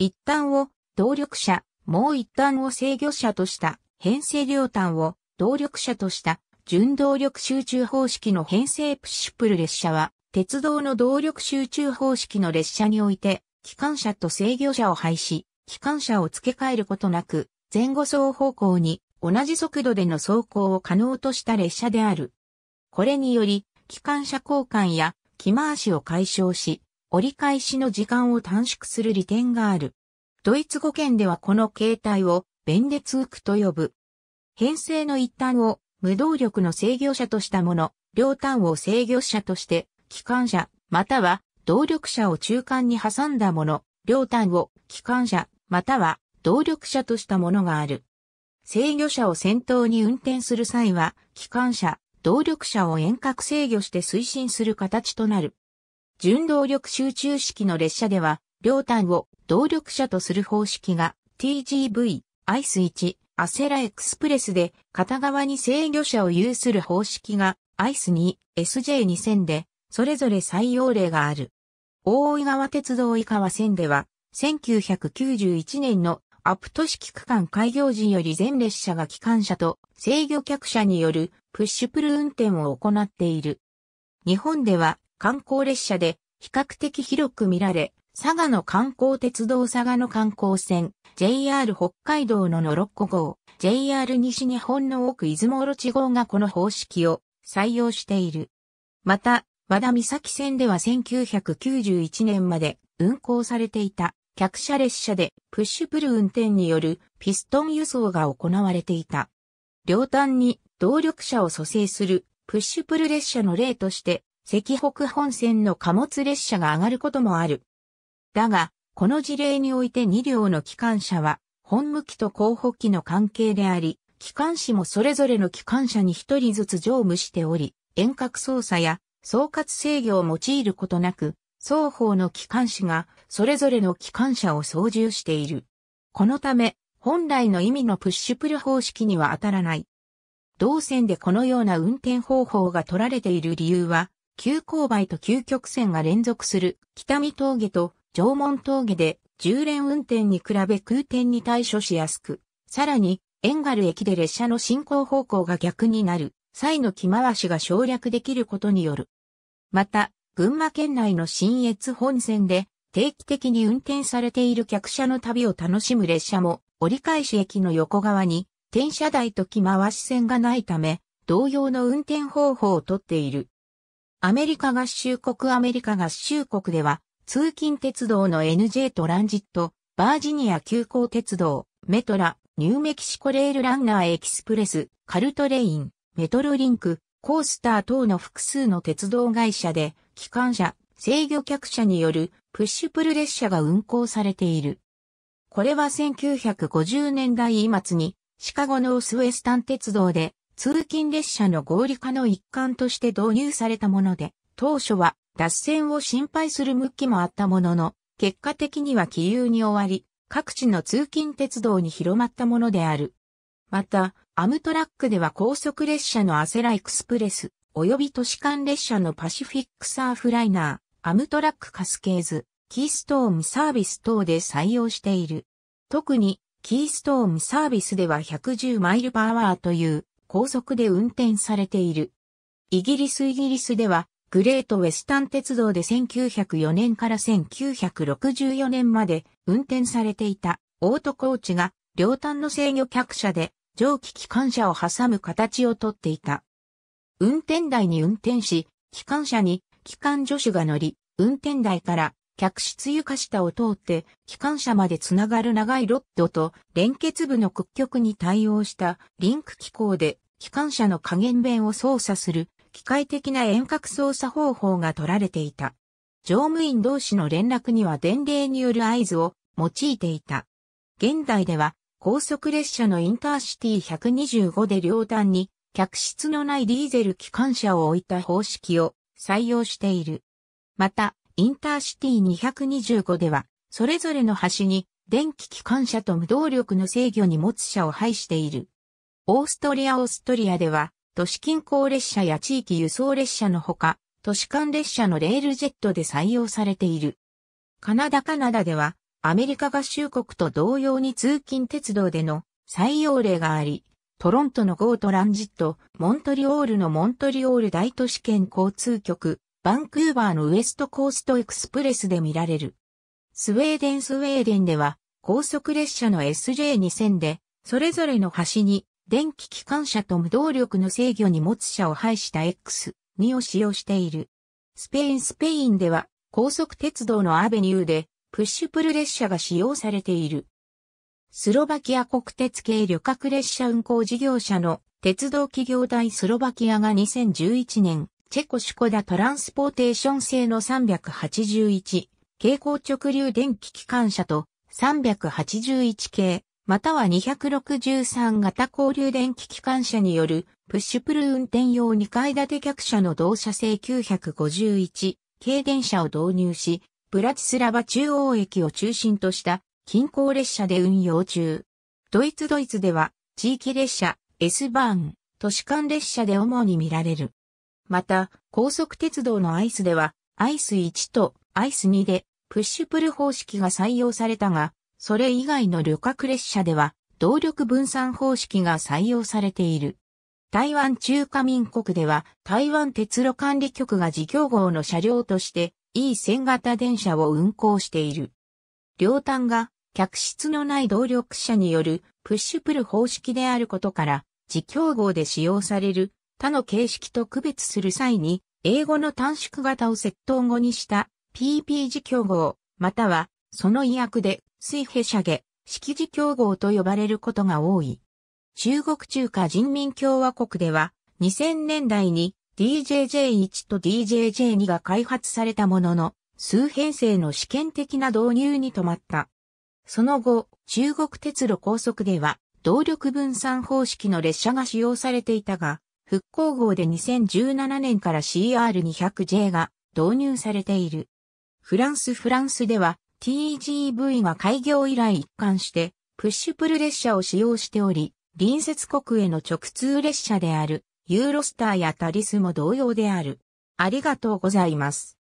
一端を動力者、もう一端を制御者とした編成両端を動力者とした純動力集中方式の編成プシュプル列車は鉄道の動力集中方式の列車において機関車と制御者を廃止、機関車を付け替えることなく前後走方向に同じ速度での走行を可能とした列車である。これにより機関車交換や着回しを解消し、折り返しの時間を短縮する利点がある。ドイツ語圏ではこの形態をベンデツークと呼ぶ。編成の一端を無動力の制御者としたもの、両端を制御者として、機関車、または動力者を中間に挟んだもの、両端を機関車、または動力者としたものがある。制御者を先頭に運転する際は、機関車、動力者を遠隔制御して推進する形となる。純動力集中式の列車では、両端を動力車とする方式が TGV、アイス1、アセラエクスプレスで、片側に制御車を有する方式がアイス2、SJ2000 で、それぞれ採用例がある。大井川鉄道井川線では、1991年のアプト式区間開業時より全列車が機関車と制御客車によるプッシュプル運転を行っている。日本では観光列車で比較的広く見られ、佐賀の観光鉄道佐賀の観光船、JR 北海道のノロッコ号、JR 西日本の奥出雲ろち号がこの方式を採用している。また、和田岬線では1991年まで運行されていた客車列車でプッシュプル運転によるピストン輸送が行われていた。両端に動力車を蘇生するプッシュプル列車の例として赤北本線の貨物列車が上がることもある。だが、この事例において2両の機関車は、本向きと後補機の関係であり、機関士もそれぞれの機関車に1人ずつ乗務しており、遠隔操作や総括制御を用いることなく、双方の機関士がそれぞれの機関車を操縦している。このため、本来の意味のプッシュプル方式には当たらない。同線でこのような運転方法が取られている理由は、急勾配と急曲線が連続する北見峠と縄文峠で10連運転に比べ空転に対処しやすく、さらに、遠軽駅で列車の進行方向が逆になる際の気回しが省略できることによる。また、群馬県内の新越本線で定期的に運転されている客車の旅を楽しむ列車も折り返し駅の横側に転車台と気回し線がないため、同様の運転方法をとっている。アメリカ合衆国アメリカ合衆国では、通勤鉄道の NJ トランジット、バージニア急行鉄道、メトラ、ニューメキシコレールランナーエキスプレス、カルトレイン、メトロリンク、コースター等の複数の鉄道会社で、機関車、制御客車によるプッシュプル列車が運行されている。これは1950年代末にシカゴのスウェスタン鉄道で通勤列車の合理化の一環として導入されたもので、当初は脱線を心配する向きもあったものの、結果的には気流に終わり、各地の通勤鉄道に広まったものである。また、アムトラックでは高速列車のアセラエクスプレス、及び都市間列車のパシフィックサーフライナー、アムトラックカスケーズ、キーストームサービス等で採用している。特に、キーストームサービスでは110マイルパワーという高速で運転されている。イギリスイギリスでは、グレートウェスタン鉄道で1904年から1964年まで運転されていたオートコーチが両端の制御客車で蒸気機関車を挟む形をとっていた。運転台に運転し、機関車に機関助手が乗り、運転台から客室床下を通って機関車までつながる長いロッドと連結部の屈曲に対応したリンク機構で機関車の加減弁を操作する機械的な遠隔操作方法が取られていた。乗務員同士の連絡には伝令による合図を用いていた。現代では高速列車のインターシティ125で両端に客室のないディーゼル機関車を置いた方式を採用している。また、インターシティ225では、それぞれの端に電気機関車と無動力の制御に持つ車を配している。オーストリア・オーストリアでは、都市近郊列車や地域輸送列車のほか、都市間列車のレールジェットで採用されている。カナダカナダでは、アメリカ合衆国と同様に通勤鉄道での採用例があり、トロントのゴートランジット、モントリオールのモントリオール大都市圏交通局、バンクーバーのウエストコーストエクスプレスで見られる。スウェーデンスウェーデンでは高速列車の SJ2000 でそれぞれの端に電気機関車と無動力の制御に持つ車を配した X2 を使用している。スペインスペインでは高速鉄道のアベニューでプッシュプル列車が使用されている。スロバキア国鉄系旅客列車運行事業者の鉄道企業大スロバキアが2011年チェコシュコダトランスポーテーション製の381蛍光直流電気機関車と381系、または263型交流電気機関車によるプッシュプル運転用2階建て客車の同社製951軽電車を導入し、ブラチスラバ中央駅を中心とした近郊列車で運用中。ドイツドイツでは地域列車、S バーン、都市間列車で主に見られる。また、高速鉄道のアイスでは、アイス1とアイス2で、プッシュプル方式が採用されたが、それ以外の旅客列車では、動力分散方式が採用されている。台湾中華民国では、台湾鉄路管理局が事業号の車両として、E 線型電車を運行している。両端が、客室のない動力車によるプッシュプル方式であることから、事業号で使用される他の形式と区別する際に、英語の短縮型を接頭語にした PP 字競合、または、その意訳で、水平下げ、式字競合と呼ばれることが多い。中国中華人民共和国では、2000年代に DJJ1 と DJJ2 が開発されたものの、数編成の試験的な導入に止まった。その後、中国鉄路高速では、動力分散方式の列車が使用されていたが、復興号で2017年から CR200J が導入されている。フランスフランスでは TGV が開業以来一貫してプッシュプル列車を使用しており、隣接国への直通列車であるユーロスターやタリスも同様である。ありがとうございます。